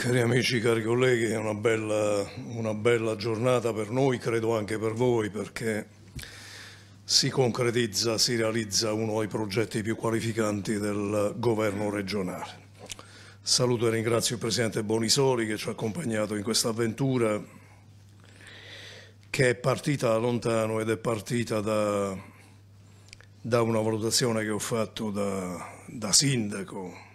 Cari amici, cari colleghi, è una bella, una bella giornata per noi, credo anche per voi, perché si concretizza, si realizza uno dei progetti più qualificanti del governo regionale. Saluto e ringrazio il Presidente Bonisoli che ci ha accompagnato in questa avventura che è partita da lontano ed è partita da, da una valutazione che ho fatto da, da sindaco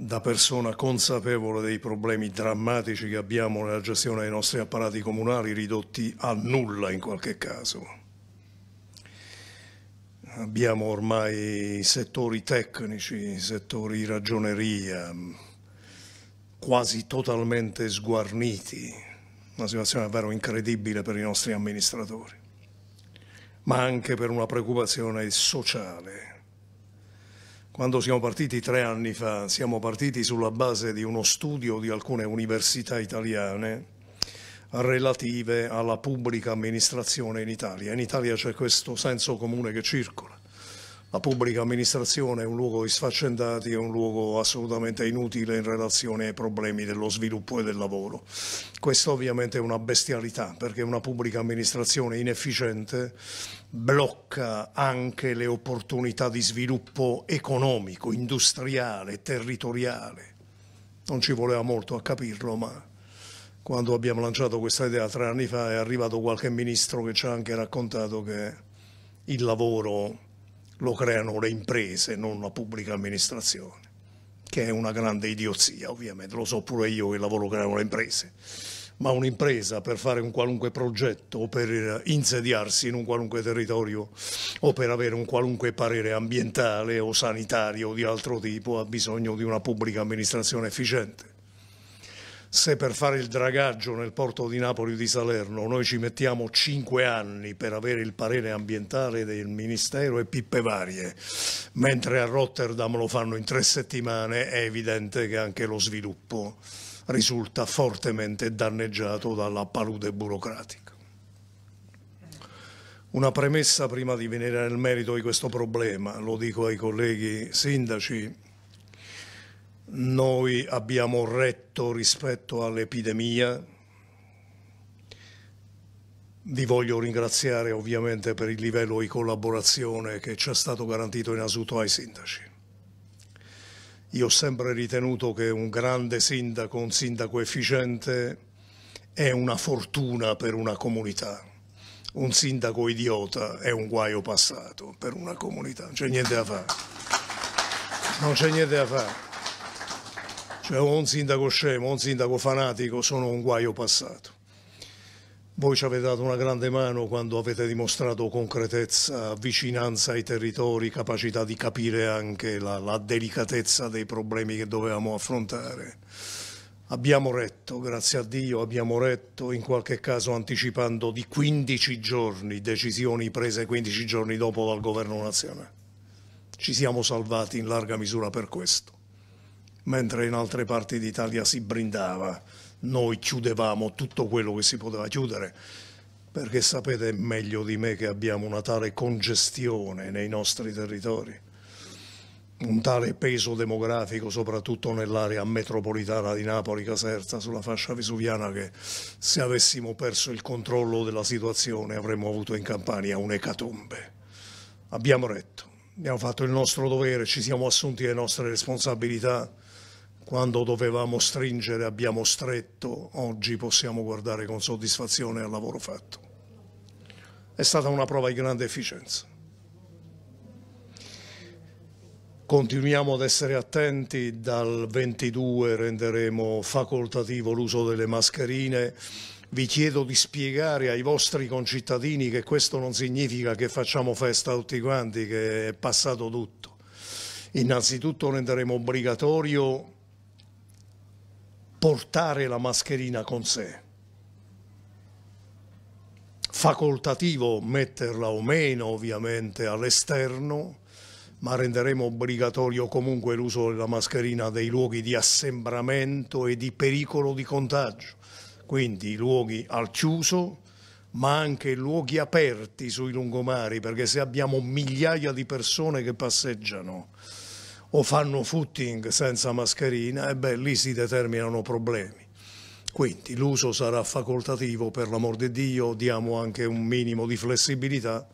da persona consapevole dei problemi drammatici che abbiamo nella gestione dei nostri apparati comunali ridotti a nulla in qualche caso. Abbiamo ormai settori tecnici, settori ragioneria, quasi totalmente sguarniti, una situazione davvero incredibile per i nostri amministratori, ma anche per una preoccupazione sociale, quando siamo partiti tre anni fa, siamo partiti sulla base di uno studio di alcune università italiane relative alla pubblica amministrazione in Italia. In Italia c'è questo senso comune che circola la pubblica amministrazione è un luogo di sfaccendati, è un luogo assolutamente inutile in relazione ai problemi dello sviluppo e del lavoro. Questo ovviamente è una bestialità perché una pubblica amministrazione inefficiente blocca anche le opportunità di sviluppo economico, industriale, territoriale. Non ci voleva molto a capirlo, ma quando abbiamo lanciato questa idea tre anni fa è arrivato qualche ministro che ci ha anche raccontato che il lavoro lo creano le imprese, non la pubblica amministrazione, che è una grande idiozia ovviamente, lo so pure io che il lavoro creano le imprese, ma un'impresa per fare un qualunque progetto o per insediarsi in un qualunque territorio o per avere un qualunque parere ambientale o sanitario o di altro tipo ha bisogno di una pubblica amministrazione efficiente se per fare il dragaggio nel porto di Napoli di Salerno noi ci mettiamo cinque anni per avere il parere ambientale del Ministero e pippe varie, mentre a Rotterdam lo fanno in tre settimane, è evidente che anche lo sviluppo risulta fortemente danneggiato dalla palude burocratica. Una premessa prima di venire nel merito di questo problema, lo dico ai colleghi sindaci, noi abbiamo retto rispetto all'epidemia. Vi voglio ringraziare ovviamente per il livello di collaborazione che ci è stato garantito in asuto ai sindaci. Io ho sempre ritenuto che un grande sindaco, un sindaco efficiente, è una fortuna per una comunità. Un sindaco idiota è un guaio passato per una comunità, non c'è niente da fare. Non c'è niente da fare. Cioè un sindaco scemo un sindaco fanatico sono un guaio passato. Voi ci avete dato una grande mano quando avete dimostrato concretezza, vicinanza ai territori, capacità di capire anche la, la delicatezza dei problemi che dovevamo affrontare. Abbiamo retto, grazie a Dio, abbiamo retto, in qualche caso anticipando di 15 giorni decisioni prese 15 giorni dopo dal governo nazionale. Ci siamo salvati in larga misura per questo mentre in altre parti d'Italia si brindava. Noi chiudevamo tutto quello che si poteva chiudere, perché sapete meglio di me che abbiamo una tale congestione nei nostri territori, un tale peso demografico soprattutto nell'area metropolitana di Napoli-Caserta sulla fascia vesuviana che se avessimo perso il controllo della situazione avremmo avuto in Campania un'ecatombe. Abbiamo retto abbiamo fatto il nostro dovere, ci siamo assunti le nostre responsabilità quando dovevamo stringere abbiamo stretto, oggi possiamo guardare con soddisfazione al lavoro fatto. È stata una prova di grande efficienza. Continuiamo ad essere attenti, dal 22 renderemo facoltativo l'uso delle mascherine. Vi chiedo di spiegare ai vostri concittadini che questo non significa che facciamo festa a tutti quanti, che è passato tutto. Innanzitutto renderemo obbligatorio portare la mascherina con sé. Facoltativo metterla o meno ovviamente all'esterno, ma renderemo obbligatorio comunque l'uso della mascherina dei luoghi di assembramento e di pericolo di contagio, quindi luoghi al chiuso, ma anche luoghi aperti sui lungomari, perché se abbiamo migliaia di persone che passeggiano o fanno footing senza mascherina, e beh, lì si determinano problemi. Quindi l'uso sarà facoltativo, per l'amor di Dio, diamo anche un minimo di flessibilità,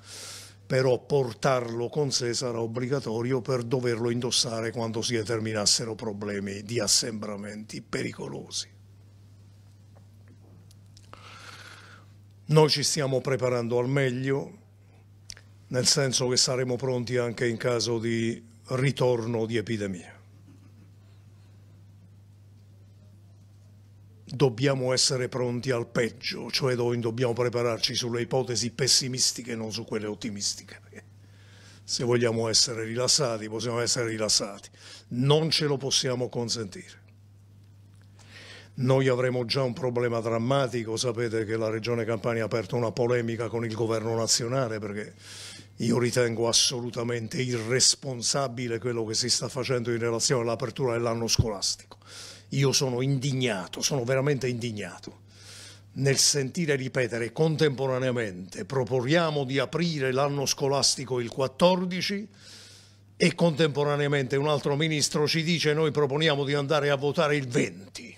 però portarlo con sé sarà obbligatorio per doverlo indossare quando si determinassero problemi di assembramenti pericolosi. Noi ci stiamo preparando al meglio, nel senso che saremo pronti anche in caso di ritorno di epidemia. Dobbiamo essere pronti al peggio, cioè dobbiamo prepararci sulle ipotesi pessimistiche non su quelle ottimistiche. Se vogliamo essere rilassati, possiamo essere rilassati. Non ce lo possiamo consentire. Noi avremo già un problema drammatico, sapete che la Regione Campania ha aperto una polemica con il governo nazionale perché io ritengo assolutamente irresponsabile quello che si sta facendo in relazione all'apertura dell'anno scolastico. Io sono indignato, sono veramente indignato nel sentire ripetere contemporaneamente proponiamo di aprire l'anno scolastico il 14 e contemporaneamente un altro ministro ci dice noi proponiamo di andare a votare il 20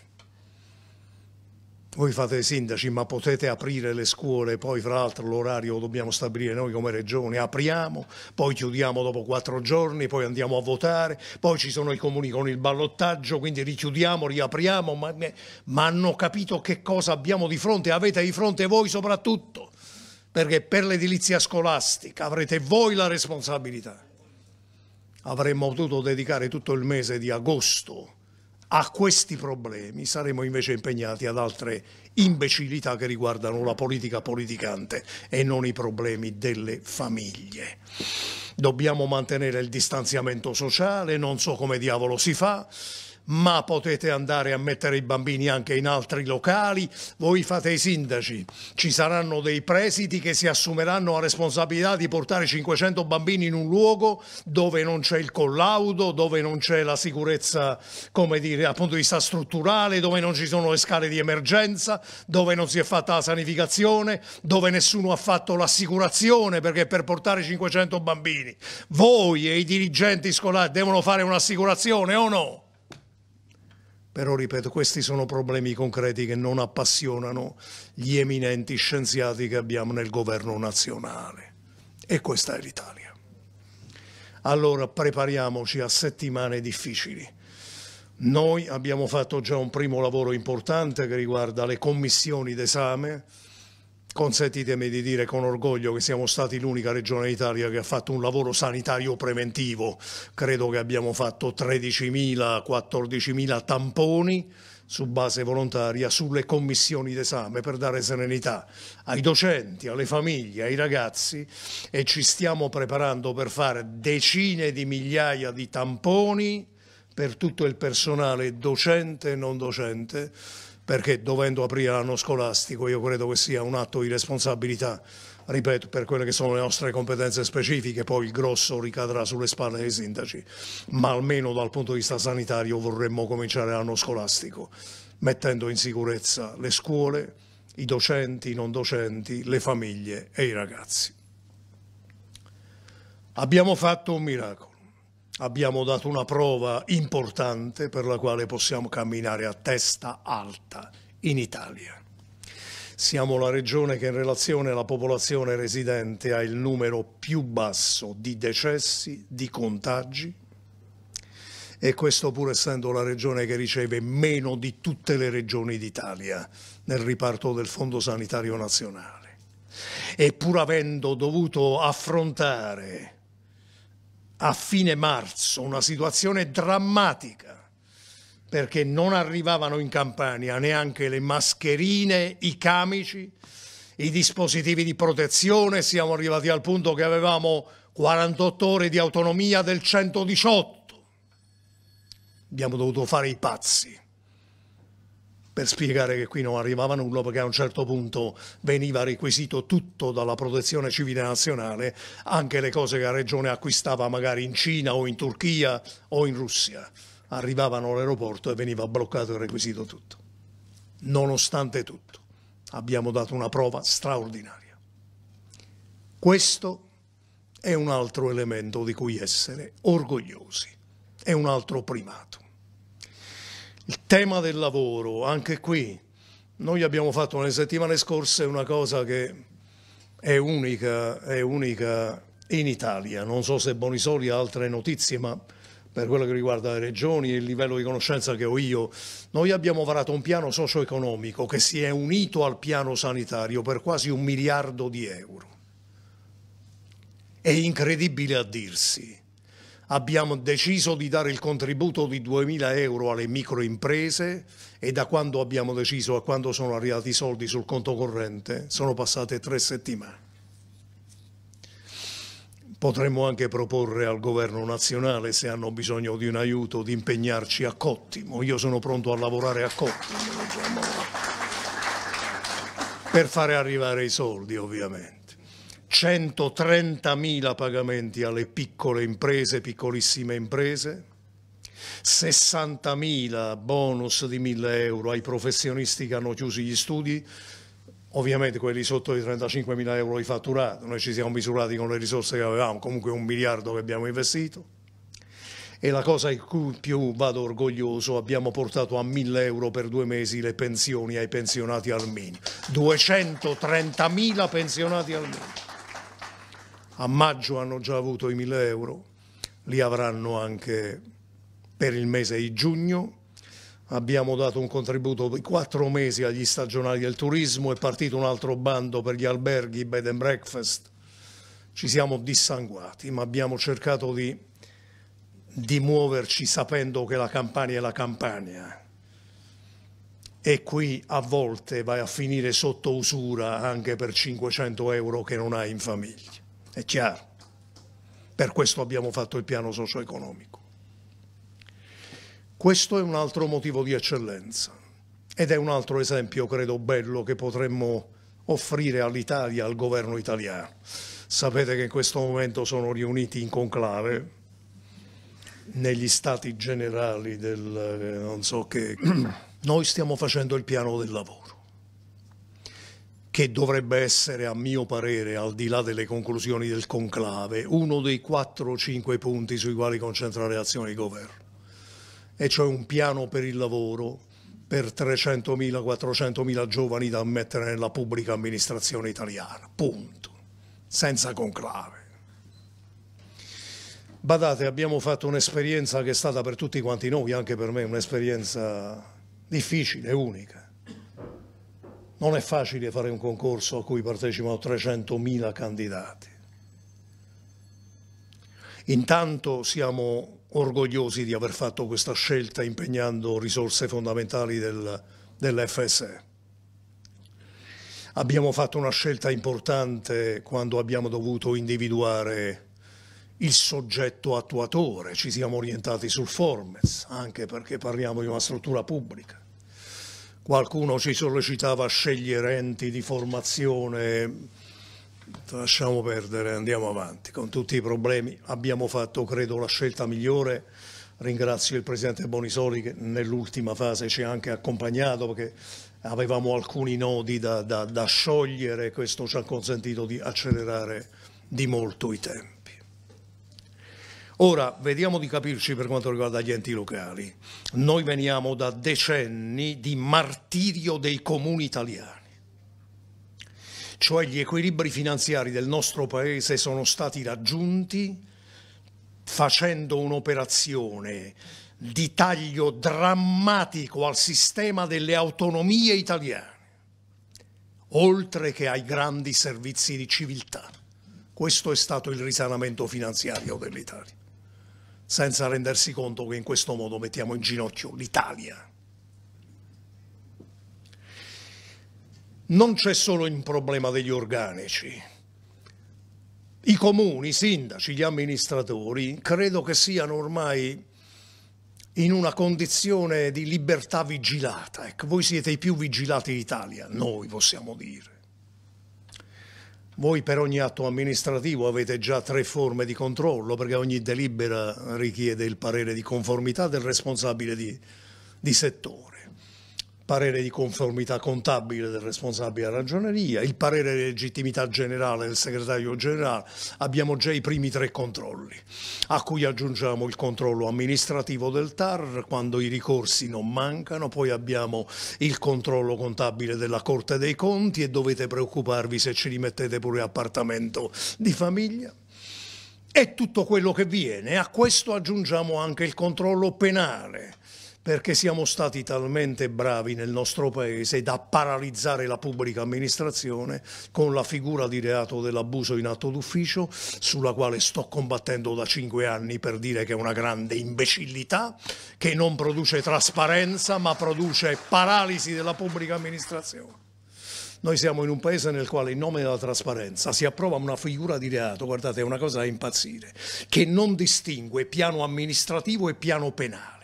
voi fate i sindaci ma potete aprire le scuole, poi fra l'altro l'orario lo dobbiamo stabilire noi come regione, apriamo, poi chiudiamo dopo quattro giorni, poi andiamo a votare, poi ci sono i comuni con il ballottaggio, quindi richiudiamo, riapriamo, ma, ma hanno capito che cosa abbiamo di fronte, avete di fronte voi soprattutto, perché per l'edilizia scolastica avrete voi la responsabilità. Avremmo potuto dedicare tutto il mese di agosto a questi problemi, saremo invece impegnati ad altre imbecillità che riguardano la politica politicante e non i problemi delle famiglie. Dobbiamo mantenere il distanziamento sociale, non so come diavolo si fa, ma potete andare a mettere i bambini anche in altri locali, voi fate i sindaci, ci saranno dei presidi che si assumeranno la responsabilità di portare 500 bambini in un luogo dove non c'è il collaudo, dove non c'è la sicurezza, come dire, dal punto di vista strutturale, dove non ci sono le scale di emergenza, dove non si è fatta la sanificazione, dove nessuno ha fatto l'assicurazione, perché per portare 500 bambini voi e i dirigenti scolari devono fare un'assicurazione o no? Però ripeto, questi sono problemi concreti che non appassionano gli eminenti scienziati che abbiamo nel governo nazionale. E questa è l'Italia. Allora prepariamoci a settimane difficili. Noi abbiamo fatto già un primo lavoro importante che riguarda le commissioni d'esame, consentitemi di dire con orgoglio che siamo stati l'unica regione d'Italia che ha fatto un lavoro sanitario preventivo. Credo che abbiamo fatto 13.000-14.000 tamponi su base volontaria sulle commissioni d'esame per dare serenità ai docenti, alle famiglie, ai ragazzi e ci stiamo preparando per fare decine di migliaia di tamponi per tutto il personale docente e non docente perché dovendo aprire l'anno scolastico io credo che sia un atto di responsabilità, ripeto, per quelle che sono le nostre competenze specifiche, poi il grosso ricadrà sulle spalle dei sindaci, ma almeno dal punto di vista sanitario vorremmo cominciare l'anno scolastico mettendo in sicurezza le scuole, i docenti, i non docenti, le famiglie e i ragazzi. Abbiamo fatto un miracolo abbiamo dato una prova importante per la quale possiamo camminare a testa alta in Italia. Siamo la regione che in relazione alla popolazione residente ha il numero più basso di decessi, di contagi e questo pur essendo la regione che riceve meno di tutte le regioni d'Italia nel riparto del Fondo Sanitario Nazionale e pur avendo dovuto affrontare a fine marzo, una situazione drammatica perché non arrivavano in Campania neanche le mascherine, i camici, i dispositivi di protezione, siamo arrivati al punto che avevamo 48 ore di autonomia del 118. Abbiamo dovuto fare i pazzi per spiegare che qui non arrivava nulla perché a un certo punto veniva requisito tutto dalla protezione civile nazionale, anche le cose che la regione acquistava magari in Cina o in Turchia o in Russia. Arrivavano all'aeroporto e veniva bloccato e requisito tutto. Nonostante tutto abbiamo dato una prova straordinaria. Questo è un altro elemento di cui essere orgogliosi, è un altro primato. Il tema del lavoro, anche qui, noi abbiamo fatto nelle settimane scorse una cosa che è unica, è unica in Italia. Non so se Bonisoli ha altre notizie, ma per quello che riguarda le regioni e il livello di conoscenza che ho io, noi abbiamo varato un piano socio-economico che si è unito al piano sanitario per quasi un miliardo di euro. È incredibile a dirsi abbiamo deciso di dare il contributo di 2.000 euro alle microimprese e da quando abbiamo deciso a quando sono arrivati i soldi sul conto corrente sono passate tre settimane. Potremmo anche proporre al governo nazionale, se hanno bisogno di un aiuto, di impegnarci a Cottimo. Io sono pronto a lavorare a Cottimo diciamo, per fare arrivare i soldi, ovviamente. 130.000 pagamenti alle piccole imprese, piccolissime imprese, 60.000 bonus di 1.000 euro ai professionisti che hanno chiuso gli studi, ovviamente quelli sotto i 35.000 euro di fatturato, noi ci siamo misurati con le risorse che avevamo, comunque un miliardo che abbiamo investito. E la cosa in cui più vado orgoglioso, abbiamo portato a 1.000 euro per due mesi le pensioni ai pensionati armeni. 230.000 pensionati armeni a maggio hanno già avuto i 1000 euro, li avranno anche per il mese di giugno. Abbiamo dato un contributo di quattro mesi agli stagionali del turismo, è partito un altro bando per gli alberghi, bed and breakfast. Ci siamo dissanguati, ma abbiamo cercato di, di muoverci sapendo che la Campania è la Campania. E qui a volte vai a finire sotto usura anche per 500 euro che non hai in famiglia. È chiaro. Per questo abbiamo fatto il piano socio-economico. Questo è un altro motivo di eccellenza ed è un altro esempio, credo, bello che potremmo offrire all'Italia, al governo italiano. Sapete che in questo momento sono riuniti in conclave negli stati generali del eh, non so che... Noi stiamo facendo il piano del lavoro che dovrebbe essere, a mio parere, al di là delle conclusioni del conclave, uno dei 4 o 5 punti sui quali concentrare l'azione di governo, e cioè un piano per il lavoro per 300.000-400.000 giovani da mettere nella pubblica amministrazione italiana, punto, senza conclave. Badate, abbiamo fatto un'esperienza che è stata per tutti quanti noi, anche per me, un'esperienza difficile, unica non è facile fare un concorso a cui partecipano 300.000 candidati. Intanto siamo orgogliosi di aver fatto questa scelta impegnando risorse fondamentali del, dell'FSE. Abbiamo fatto una scelta importante quando abbiamo dovuto individuare il soggetto attuatore, ci siamo orientati sul Formes, anche perché parliamo di una struttura pubblica. Qualcuno ci sollecitava a scegliere enti di formazione, lasciamo perdere, andiamo avanti con tutti i problemi. Abbiamo fatto, credo, la scelta migliore. Ringrazio il Presidente Bonisoli che nell'ultima fase ci ha anche accompagnato perché avevamo alcuni nodi da, da, da sciogliere e questo ci ha consentito di accelerare di molto i tempi. Ora, vediamo di capirci per quanto riguarda gli enti locali. Noi veniamo da decenni di martirio dei comuni italiani. Cioè gli equilibri finanziari del nostro paese sono stati raggiunti facendo un'operazione di taglio drammatico al sistema delle autonomie italiane, oltre che ai grandi servizi di civiltà. Questo è stato il risanamento finanziario dell'Italia senza rendersi conto che in questo modo mettiamo in ginocchio l'Italia. Non c'è solo il problema degli organici. I comuni, i sindaci, gli amministratori credo che siano ormai in una condizione di libertà vigilata. Ecco, voi siete i più vigilati d'Italia, noi possiamo dire. Voi per ogni atto amministrativo avete già tre forme di controllo perché ogni delibera richiede il parere di conformità del responsabile di, di settore parere di conformità contabile del responsabile della ragioneria, il parere di legittimità generale del segretario generale, abbiamo già i primi tre controlli, a cui aggiungiamo il controllo amministrativo del TAR quando i ricorsi non mancano, poi abbiamo il controllo contabile della Corte dei Conti e dovete preoccuparvi se ci rimettete pure appartamento di famiglia e tutto quello che viene. A questo aggiungiamo anche il controllo penale perché siamo stati talmente bravi nel nostro paese da paralizzare la pubblica amministrazione con la figura di reato dell'abuso in atto d'ufficio, sulla quale sto combattendo da cinque anni per dire che è una grande imbecillità, che non produce trasparenza ma produce paralisi della pubblica amministrazione. Noi siamo in un paese nel quale in nome della trasparenza si approva una figura di reato, guardate è una cosa da impazzire, che non distingue piano amministrativo e piano penale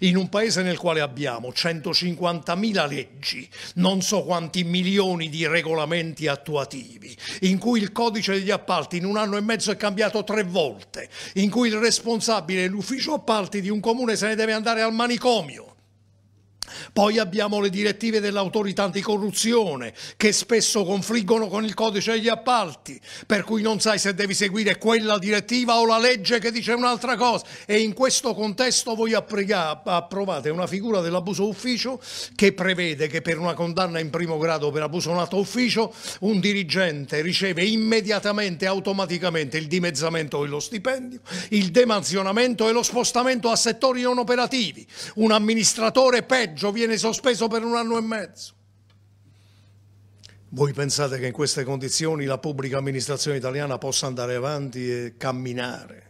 in un paese nel quale abbiamo 150.000 leggi, non so quanti milioni di regolamenti attuativi, in cui il codice degli appalti in un anno e mezzo è cambiato tre volte, in cui il responsabile dell'ufficio appalti di un comune se ne deve andare al manicomio, poi abbiamo le direttive dell'autorità anticorruzione che spesso confliggono con il codice degli appalti, per cui non sai se devi seguire quella direttiva o la legge che dice un'altra cosa. E in questo contesto voi approvate una figura dell'abuso ufficio che prevede che per una condanna in primo grado per abuso in alto ufficio un dirigente riceve immediatamente, automaticamente il dimezzamento dello stipendio, il demanzionamento e lo spostamento a settori non operativi. Un amministratore peggio pareggio viene sospeso per un anno e mezzo. Voi pensate che in queste condizioni la pubblica amministrazione italiana possa andare avanti e camminare?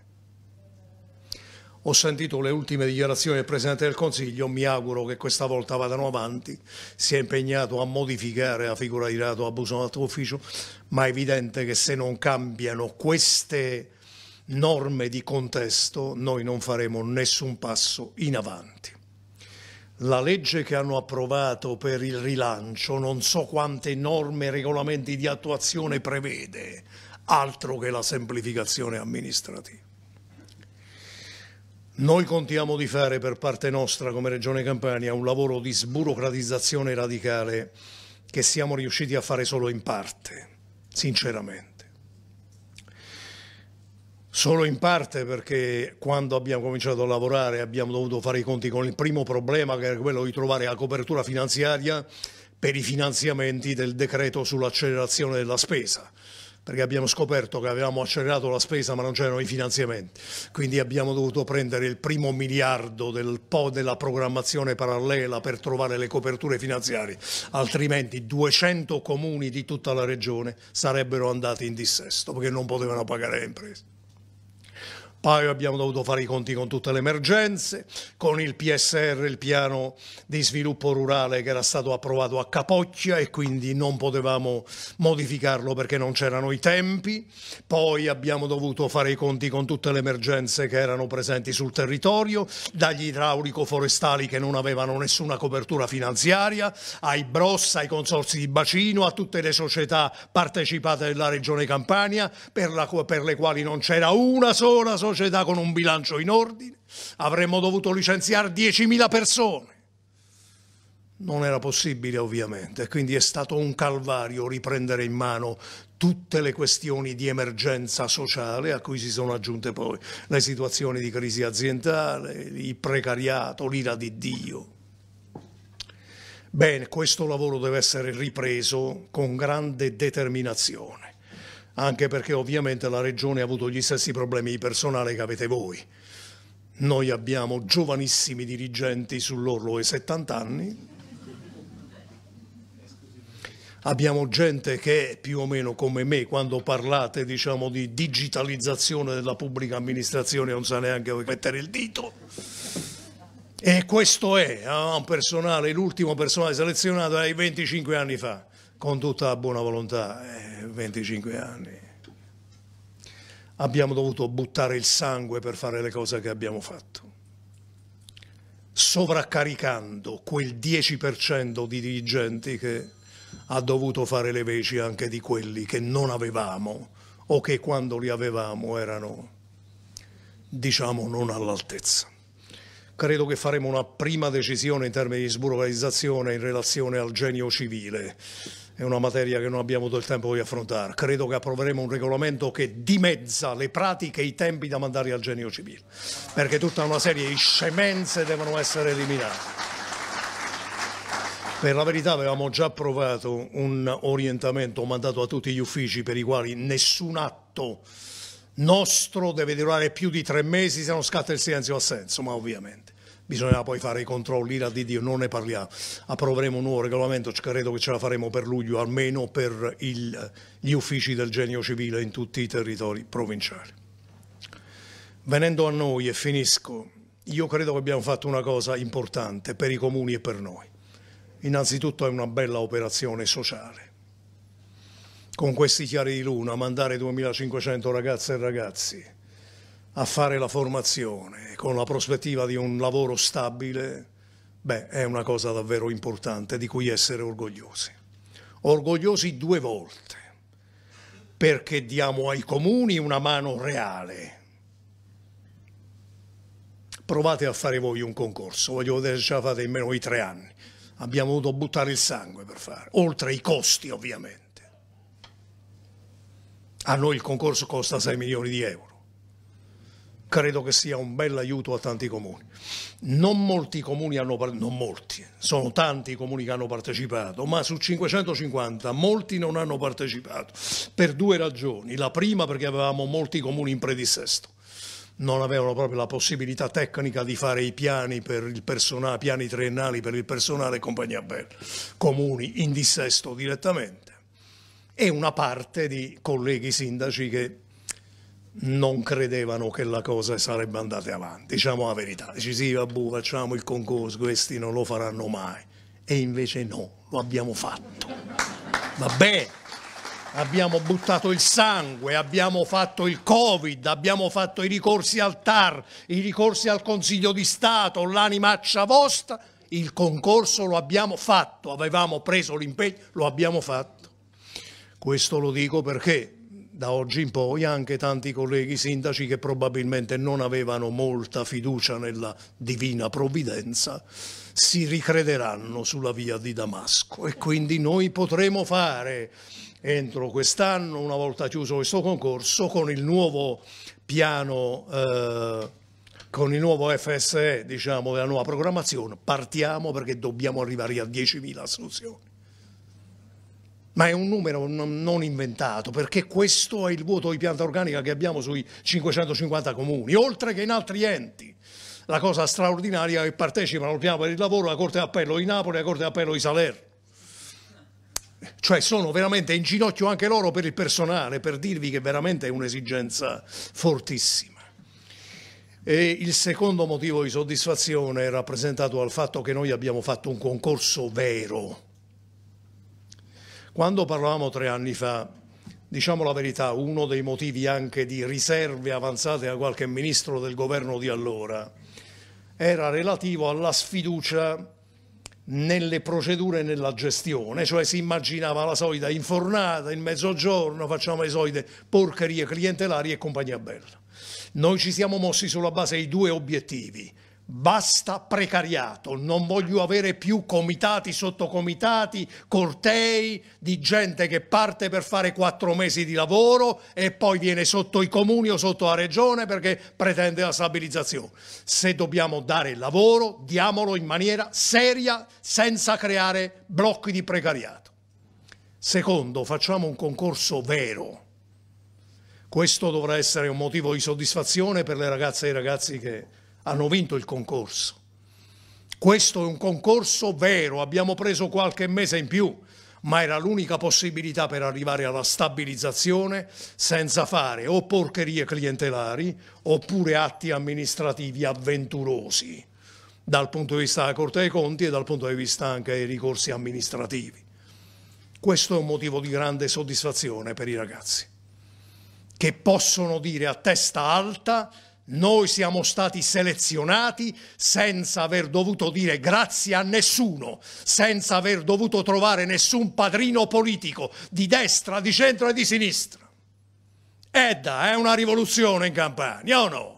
Ho sentito le ultime dichiarazioni del Presidente del Consiglio, mi auguro che questa volta vadano avanti, si è impegnato a modificare la figura di reato abuso d'altro ufficio, ma è evidente che se non cambiano queste norme di contesto noi non faremo nessun passo in avanti la legge che hanno approvato per il rilancio non so quante norme e regolamenti di attuazione prevede, altro che la semplificazione amministrativa. Noi contiamo di fare per parte nostra come Regione Campania un lavoro di sburocratizzazione radicale che siamo riusciti a fare solo in parte, sinceramente. Solo in parte perché quando abbiamo cominciato a lavorare abbiamo dovuto fare i conti con il primo problema che era quello di trovare la copertura finanziaria per i finanziamenti del decreto sull'accelerazione della spesa perché abbiamo scoperto che avevamo accelerato la spesa ma non c'erano i finanziamenti, quindi abbiamo dovuto prendere il primo miliardo del po della programmazione parallela per trovare le coperture finanziarie, altrimenti 200 comuni di tutta la regione sarebbero andati in dissesto perché non potevano pagare le imprese. Poi abbiamo dovuto fare i conti con tutte le emergenze, con il PSR, il piano di sviluppo rurale che era stato approvato a capocchia e quindi non potevamo modificarlo perché non c'erano i tempi. Poi abbiamo dovuto fare i conti con tutte le emergenze che erano presenti sul territorio, dagli idraulico-forestali che non avevano nessuna copertura finanziaria, ai BROS, ai consorsi di bacino, a tutte le società partecipate della Regione Campania, per, la, per le quali non c'era una sola società società con un bilancio in ordine, avremmo dovuto licenziare 10.000 persone. Non era possibile ovviamente, quindi è stato un calvario riprendere in mano tutte le questioni di emergenza sociale a cui si sono aggiunte poi le situazioni di crisi aziendale, il precariato, l'ira di Dio. Bene, questo lavoro deve essere ripreso con grande determinazione anche perché ovviamente la Regione ha avuto gli stessi problemi di personale che avete voi. Noi abbiamo giovanissimi dirigenti sull'orlo ai 70 anni, abbiamo gente che è più o meno come me quando parlate diciamo, di digitalizzazione della pubblica amministrazione non sa neanche dove mettere il dito e questo è eh, un personale, l'ultimo personale selezionato dai 25 anni fa con tutta la buona volontà, eh, 25 anni. Abbiamo dovuto buttare il sangue per fare le cose che abbiamo fatto, sovraccaricando quel 10% di dirigenti che ha dovuto fare le veci anche di quelli che non avevamo o che quando li avevamo erano, diciamo, non all'altezza credo che faremo una prima decisione in termini di sburocratizzazione in relazione al genio civile è una materia che non abbiamo avuto il tempo di affrontare. Credo che approveremo un regolamento che dimezza le pratiche e i tempi da mandare al genio civile, perché tutta una serie di scemenze devono essere eliminate. Per la verità avevamo già approvato un orientamento mandato a tutti gli uffici per i quali nessun atto nostro deve durare più di tre mesi se non scatta il silenzio assenso, ma ovviamente bisognerà poi fare i controlli, l'ira di Dio, non ne parliamo. Approveremo un nuovo regolamento, credo che ce la faremo per luglio, almeno per il, gli uffici del genio civile in tutti i territori provinciali. Venendo a noi, e finisco, io credo che abbiamo fatto una cosa importante per i comuni e per noi. Innanzitutto è una bella operazione sociale. Con questi chiari di luna, mandare 2500 ragazze e ragazzi a fare la formazione con la prospettiva di un lavoro stabile, beh, è una cosa davvero importante di cui essere orgogliosi. Orgogliosi due volte, perché diamo ai comuni una mano reale. Provate a fare voi un concorso, voglio vedere se ce la fate in meno di tre anni. Abbiamo dovuto buttare il sangue per fare, oltre ai costi ovviamente. A noi il concorso costa 6 milioni di euro credo che sia un bel aiuto a tanti comuni. Non molti comuni hanno non molti, sono tanti i comuni che hanno partecipato, ma su 550 molti non hanno partecipato per due ragioni. La prima perché avevamo molti comuni in predissesto non avevano proprio la possibilità tecnica di fare i piani, per il personale, piani triennali per il personale e compagnia bella, comuni in dissesto direttamente e una parte di colleghi sindaci che non credevano che la cosa sarebbe andata avanti, diciamo la verità, dici sì facciamo il concorso, questi non lo faranno mai, e invece no, lo abbiamo fatto, va abbiamo buttato il sangue, abbiamo fatto il covid, abbiamo fatto i ricorsi al TAR, i ricorsi al Consiglio di Stato, l'animaccia vostra, il concorso lo abbiamo fatto, avevamo preso l'impegno, lo abbiamo fatto. Questo lo dico perché da oggi in poi anche tanti colleghi sindaci che probabilmente non avevano molta fiducia nella divina provvidenza si ricrederanno sulla via di Damasco e quindi noi potremo fare entro quest'anno, una volta chiuso questo concorso, con il nuovo piano, eh, con il nuovo FSE, diciamo, della nuova programmazione, partiamo perché dobbiamo arrivare a 10.000 assunzioni ma è un numero non inventato, perché questo è il vuoto di pianta organica che abbiamo sui 550 comuni, oltre che in altri enti. La cosa straordinaria è che partecipano al piano per il lavoro la Corte d'Appello di Napoli e la Corte d'Appello di Salerno. Cioè sono veramente in ginocchio anche loro per il personale, per dirvi che veramente è un'esigenza fortissima. E il secondo motivo di soddisfazione è rappresentato dal fatto che noi abbiamo fatto un concorso vero, quando parlavamo tre anni fa, diciamo la verità, uno dei motivi anche di riserve avanzate a qualche ministro del governo di allora era relativo alla sfiducia nelle procedure e nella gestione, cioè si immaginava la solita infornata, il mezzogiorno, facciamo le solite porcherie clientelari e compagnia bella. Noi ci siamo mossi sulla base dei due obiettivi, Basta precariato, non voglio avere più comitati sottocomitati, cortei di gente che parte per fare quattro mesi di lavoro e poi viene sotto i comuni o sotto la regione perché pretende la stabilizzazione. Se dobbiamo dare lavoro, diamolo in maniera seria, senza creare blocchi di precariato. Secondo, facciamo un concorso vero. Questo dovrà essere un motivo di soddisfazione per le ragazze e i ragazzi che hanno vinto il concorso. Questo è un concorso vero, abbiamo preso qualche mese in più, ma era l'unica possibilità per arrivare alla stabilizzazione senza fare o porcherie clientelari oppure atti amministrativi avventurosi dal punto di vista della Corte dei Conti e dal punto di vista anche dei ricorsi amministrativi. Questo è un motivo di grande soddisfazione per i ragazzi, che possono dire a testa alta noi siamo stati selezionati senza aver dovuto dire grazie a nessuno, senza aver dovuto trovare nessun padrino politico di destra, di centro e di sinistra. Edda, è una rivoluzione in Campania o no?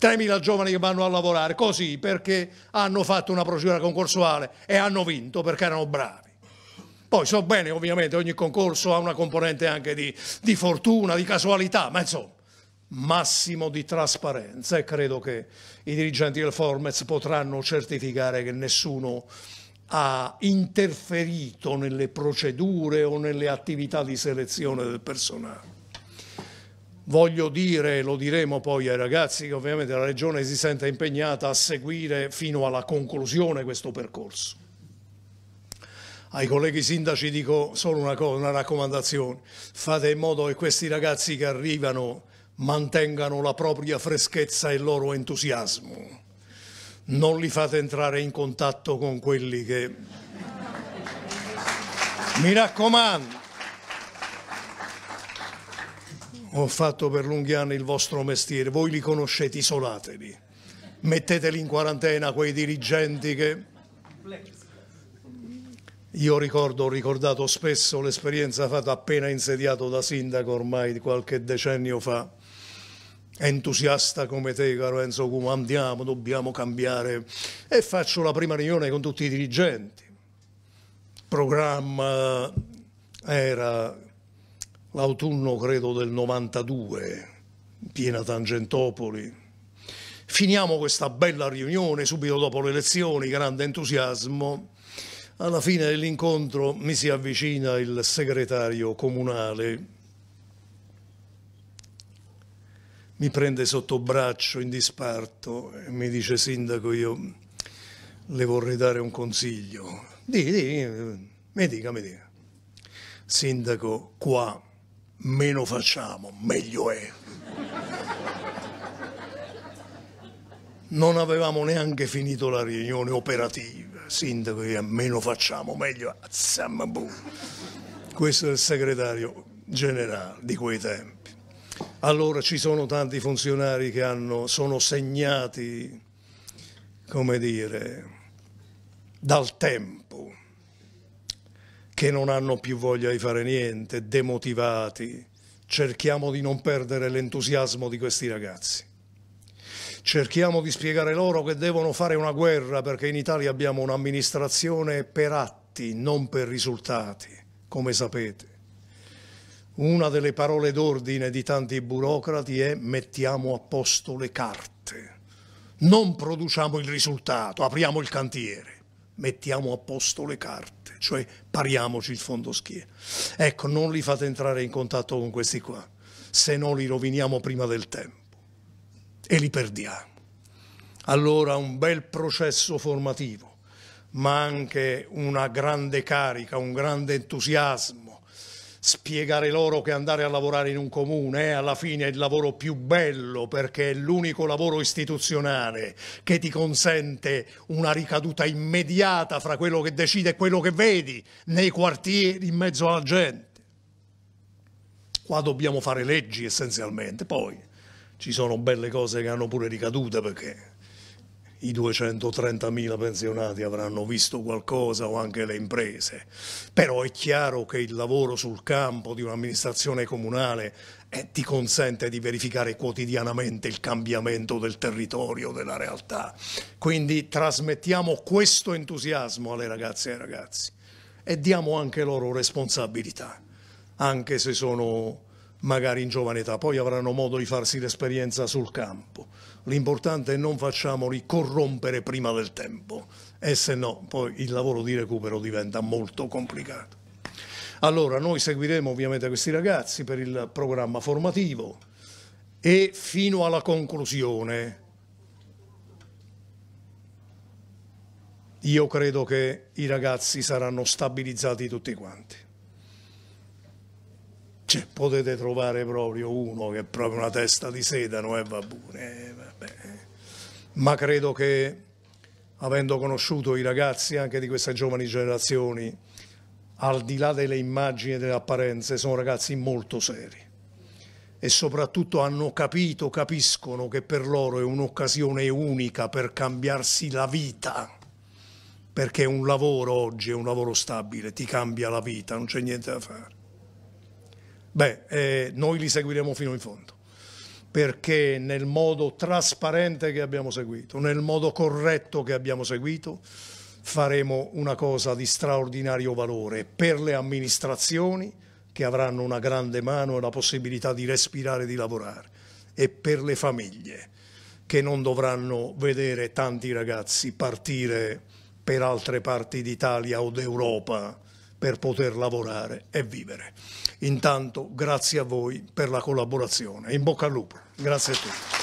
3.000 giovani che vanno a lavorare così perché hanno fatto una procedura concorsuale e hanno vinto perché erano bravi. Poi so bene, ovviamente, ogni concorso ha una componente anche di, di fortuna, di casualità, ma insomma massimo di trasparenza e credo che i dirigenti del Formez potranno certificare che nessuno ha interferito nelle procedure o nelle attività di selezione del personale. Voglio dire, lo diremo poi ai ragazzi, che ovviamente la Regione si sente impegnata a seguire fino alla conclusione questo percorso. Ai colleghi sindaci dico solo una, cosa, una raccomandazione, fate in modo che questi ragazzi che arrivano mantengano la propria freschezza e il loro entusiasmo. Non li fate entrare in contatto con quelli che... Mi raccomando, ho fatto per lunghi anni il vostro mestiere, voi li conoscete, isolateli, metteteli in quarantena quei dirigenti che... Io ricordo, ho ricordato spesso l'esperienza fatta appena insediato da sindaco ormai qualche decennio fa entusiasta come te, caro Enzo Cumo, andiamo, dobbiamo cambiare. E faccio la prima riunione con tutti i dirigenti. programma era l'autunno, credo, del 92, piena Tangentopoli. Finiamo questa bella riunione subito dopo le elezioni, grande entusiasmo. Alla fine dell'incontro mi si avvicina il segretario comunale mi prende sotto braccio in disparto e mi dice sindaco io le vorrei dare un consiglio. Dì, dì, mi dica, mi dica. Sindaco, qua meno facciamo, meglio è. Non avevamo neanche finito la riunione operativa. Sindaco, io, meno facciamo, meglio è. Questo è il segretario generale di quei tempi allora ci sono tanti funzionari che hanno, sono segnati, come dire, dal tempo, che non hanno più voglia di fare niente, demotivati. Cerchiamo di non perdere l'entusiasmo di questi ragazzi. Cerchiamo di spiegare loro che devono fare una guerra perché in Italia abbiamo un'amministrazione per atti, non per risultati, come sapete una delle parole d'ordine di tanti burocrati è mettiamo a posto le carte. Non produciamo il risultato, apriamo il cantiere mettiamo a posto le carte, cioè pariamoci il fondo schiena. Ecco, non li fate entrare in contatto con questi qua, se no li roviniamo prima del tempo e li perdiamo. Allora un bel processo formativo, ma anche una grande carica, un grande entusiasmo spiegare loro che andare a lavorare in un comune è eh, alla fine il lavoro più bello perché è l'unico lavoro istituzionale che ti consente una ricaduta immediata fra quello che decide e quello che vedi nei quartieri in mezzo alla gente. Qua dobbiamo fare leggi essenzialmente, poi ci sono belle cose che hanno pure ricadute perché i 230.000 pensionati avranno visto qualcosa o anche le imprese, però è chiaro che il lavoro sul campo di un'amministrazione comunale eh, ti consente di verificare quotidianamente il cambiamento del territorio, della realtà. Quindi trasmettiamo questo entusiasmo alle ragazze e ai ragazzi e diamo anche loro responsabilità, anche se sono magari in giovane età, poi avranno modo di farsi l'esperienza sul campo. L'importante è non facciamoli corrompere prima del tempo e se no poi il lavoro di recupero diventa molto complicato. Allora noi seguiremo ovviamente questi ragazzi per il programma formativo e fino alla conclusione io credo che i ragazzi saranno stabilizzati tutti quanti cioè, potete trovare proprio uno che è proprio una testa di sedano e va bene. ma credo che avendo conosciuto i ragazzi anche di queste giovani generazioni, al di là delle immagini e delle apparenze, sono ragazzi molto seri e soprattutto hanno capito, capiscono che per loro è un'occasione unica per cambiarsi la vita, perché un lavoro oggi è un lavoro stabile, ti cambia la vita, non c'è niente da fare. Beh, eh, noi li seguiremo fino in fondo, perché nel modo trasparente che abbiamo seguito, nel modo corretto che abbiamo seguito, faremo una cosa di straordinario valore per le amministrazioni che avranno una grande mano e la possibilità di respirare e di lavorare e per le famiglie che non dovranno vedere tanti ragazzi partire per altre parti d'Italia o d'Europa per poter lavorare e vivere. Intanto grazie a voi per la collaborazione. In bocca al lupo. Grazie a tutti.